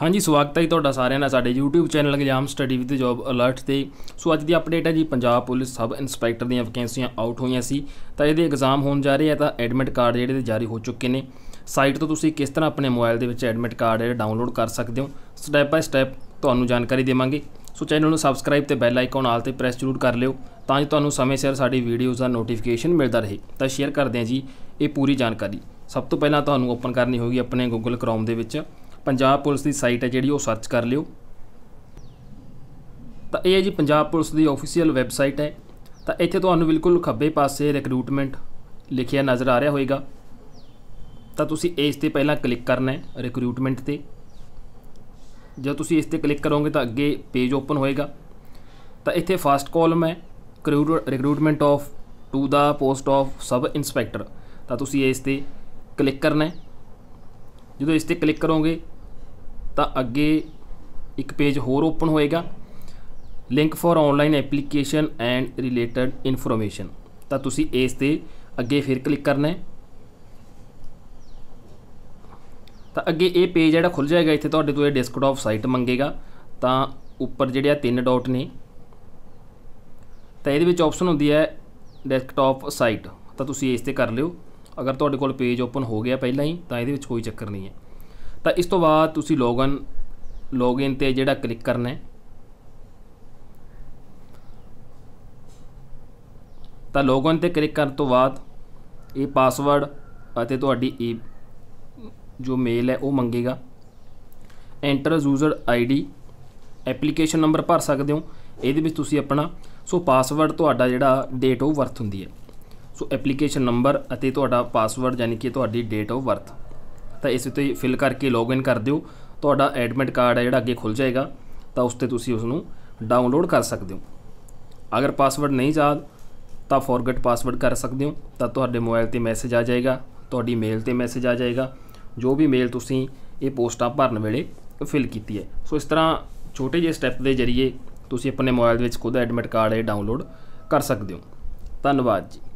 ਹਾਂਜੀ ਸਵਾਗਤ ਹੈ ਤੁਹਾਡਾ ਸਾਰਿਆਂ ਦਾ ਸਾਡੇ YouTube channel exam study with job alert ਤੇ ਸੋ ਅੱਜ ਦੀ ਅਪਡੇਟ ਹੈ ਜੀ ਪੰਜਾਬ ਪੁਲਿਸ ਸਬ ਇੰਸਪੈਕਟਰ ਦੀਆਂ ਵੈਕੈਂਸੀਆਂ ਆਊਟ ਹੋਈਆਂ ਸੀ ਤਾਂ ਇਹਦੇ ਐਗਜ਼ਾਮ ਹੋਣ ਜਾ ਰਹੇ ਆ ਤਾਂ ਐਡਮਿਟ ਕਾਰਡ ਜਿਹੜੇ ਜਾਰੀ ਹੋ ਚੁੱਕੇ ਨੇ ਸਾਈਟ ਤੋਂ ਤੁਸੀਂ ਕਿਸ ਤਰ੍ਹਾਂ ਆਪਣੇ ਮੋਬਾਈਲ ਦੇ ਵਿੱਚ ਐਡਮਿਟ ਕਾਰਡ ਜਿਹੜੇ ਡਾਊਨਲੋਡ ਕਰ ਸਕਦੇ ਹੋ ਸਟੈਪ ਬਾਈ ਸਟੈਪ ਤੁਹਾਨੂੰ ਜਾਣਕਾਰੀ ਦੇਵਾਂਗੇ ਸੋ ਚੈਨਲ ਨੂੰ ਸਬਸਕ੍ਰਾਈਬ ਤੇ ਬੈਲ ਆਈਕਨ ਆਲ ਤੇ ਪ੍ਰੈਸ ਜ਼ਰੂਰ ਕਰ ਲਿਓ ਤਾਂ ਜੋ ਤੁਹਾਨੂੰ ਸਮੇਂ ਸਿਰ ਸਾਡੀ ਵੀਡੀਓਜ਼ ਦਾ ਨੋਟੀਫਿਕੇਸ਼ਨ ਮਿਲਦਾ ਰਹੇ ਤਾਂ ਸ਼ੇਅਰ ਕਰਦੇ ਆ ਜੀ ਇਹ ਪੂਰੀ ਜਾਣਕਾਰੀ ਸਭ ਤੋਂ ਪਹਿਲਾਂ ਤੁਹਾਨੂੰ ਓਪਨ ਕਰਨੀ ਹੋਗੀ ਆਪਣੇ Google Chrome ਦੇ ਵਿੱਚ ਪੰਜਾਬ ਪੁਲਿਸ ਦੀ ਸਾਈਟ ਹੈ ਜਿਹੜੀ ਉਹ ਸਰਚ ਕਰ ਲਿਓ ਤਾਂ ਇਹ ਹੈ ਜੀ ਪੰਜਾਬ ਪੁਲਿਸ ਦੀ ਅਫੀਸ਼ੀਅਲ ਵੈਬਸਾਈਟ ਹੈ ਤਾਂ ਇੱਥੇ ਤੁਹਾਨੂੰ ਬਿਲਕੁਲ ਖੱਬੇ ਪਾਸੇ ਰਿਕਰੂਟਮੈਂਟ ਲਿਖਿਆ ਨਜ਼ਰ ਆ ਰਿਹਾ ਹੋਵੇਗਾ ਤਾਂ ਤੁਸੀਂ ਇਸ ਤੇ ਪਹਿਲਾਂ ਕਲਿੱਕ ਕਰਨਾ ਹੈ ਰਿਕਰੂਟਮੈਂਟ ਤੇ ਜਦੋਂ ਤੁਸੀਂ ਇਸ ਤੇ ਕਲਿੱਕ ਕਰੋਗੇ ਤਾਂ ਅੱਗੇ ਪੇਜ ਓਪਨ ਹੋਏਗਾ ਤਾਂ ਇੱਥੇ ਫਾਸਟ ਕਾਲਮ ਹੈ recruitment of to the post of sub inspector ਤਾਂ ਤੁਸੀਂ ਇਸ ਤੇ ਕਲਿੱਕ ਕਰਨਾ ਹੈ ਜਦੋਂ ਇਸ ਤੇ ਕਲਿੱਕ ਕਰੋਗੇ ਤਾਂ ਅੱਗੇ ਇੱਕ ਪੇਜ ਹੋਰ ਓਪਨ ਹੋਏਗਾ link for online application and related information ਤਾਂ ਤੁਸੀਂ ਇਸ ਤੇ ਅੱਗੇ ਫਿਰ ਕਲਿੱਕ ਕਰਨਾ ਹੈ ਤਾਂ ਅੱਗੇ ਇਹ ਪੇਜ ਜਿਹੜਾ ਖੁੱਲ ਜਾਏਗਾ ਇੱਥੇ ਤੁਹਾਡੇ ਤੋਂ ਇਹ ਡੈਸਕਟਾਪ ਸਾਈਟ ਮੰਗੇਗਾ ਤਾਂ ਉੱਪਰ ਜਿਹੜੇ ਆ ਤਿੰਨ ਡਾਟ ਨੇ ਤਾਂ ਇਹਦੇ ਵਿੱਚ ਆਪਸ਼ਨ ਹੁੰਦੀ ਹੈ ਡੈਸਕਟਾਪ ਸਾਈਟ ਤਾਂ ਤੁਸੀਂ ਇਸ ਤੇ ਕਰ ਲਿਓ ਅਗਰ ਤੁਹਾਡੇ ਕੋਲ ਪੇਜ ਓਪਨ ਹੋ ਗਿਆ ਪਹਿਲਾਂ ਹੀ ਤਾਂ ਇਹਦੇ ਵਿੱਚ ਕੋਈ ਚੱਕਰ ਨਹੀਂ ਹੈ ਤਾਂ ਇਸ ਤੋਂ ਬਾਅਦ ਤੁਸੀਂ ਲੌਗਇਨ ਲੌਗਇਨ ਤੇ ਜਿਹੜਾ ਕਲਿੱਕ ਕਰਨਾ ਹੈ ਤਾਂ ਲੌਗਇਨ ਤੇ ਕਲਿੱਕ ਕਰਨ ਤੋਂ ਬਾਅਦ ਇਹ ਪਾਸਵਰਡ ਅਤੇ ਤੁਹਾਡੀ ਈ ਜੋ ਮੇਲ ਹੈ ਉਹ ਮੰਗੇਗਾ enter user ID application number ਭਰ ਸਕਦੇ ਹੋ ਇਹਦੇ ਵਿੱਚ ਤੁਸੀਂ ਆਪਣਾ ਸੋ ਪਾਸਵਰਡ ਤੁਹਾਡਾ ਜਿਹੜਾ ਡੇਟ ਆਫ ਬਰਥ ਹੁੰਦੀ ਹੈ ਸੋ ਐਪਲੀਕੇਸ਼ਨ ਨੰਬਰ ਅਤੇ ਤੁਹਾਡਾ ਪਾਸਵਰਡ ਯਾਨੀ ਕਿ ਤੁਹਾਡੀ ਡੇਟ ਆਫ ਬਰਥ ਤਾਂ ਇਸ ਉੱਤੇ ਫਿਲ ਕਰਕੇ ਲੌਗਇਨ ਕਰ ਦਿਓ ਤੁਹਾਡਾ ਐਡਮਿਟ ਕਾਰਡ ਹੈ ਜਿਹੜਾ ਅੱਗੇ ਖੁੱਲ ਜਾਏਗਾ ਤਾਂ ਉਸ ਤੇ ਤੁਸੀਂ ਉਸ ਨੂੰ ਡਾਊਨਲੋਡ ਕਰ ਸਕਦੇ ਹੋ ਅਗਰ ਪਾਸਵਰਡ ਨਹੀਂ ਯਾਦ ਤਾਂ ਫੋਰਗੇਟ ਪਾਸਵਰਡ ਕਰ ਸਕਦੇ ਹੋ ਤਾਂ ਤੁਹਾਡੇ ਮੋਬਾਈਲ ਤੇ ਮੈਸੇਜ ਆ ਜਾਏਗਾ ਤੁਹਾਡੀ ਮੇਲ ਤੇ ਮੈਸੇਜ ਆ ਜਾਏਗਾ ਜੋ ਵੀ ਮੇਲ ਤੁਸੀਂ ਇਹ ਪੋਸਟਾਂ ਭਰਨ ਵੇਲੇ ਫਿਲ ਕੀਤੀ ਹੈ ਸੋ ਇਸ ਤਰ੍ਹਾਂ ਛੋਟੇ ਜਿਹੇ ਸਟੈਪ ਦੇ ਜ਼ਰੀਏ ਤੁਸੀਂ ਆਪਣੇ ਮੋਬਾਈਲ ਵਿੱਚ ਖੁਦ ਐਡਮਿਟ ਕਾਰਡ ਇਹ ਡਾਊਨਲੋਡ ਕਰ ਸਕਦੇ ਹੋ ਧੰਨਵਾਦ ਜੀ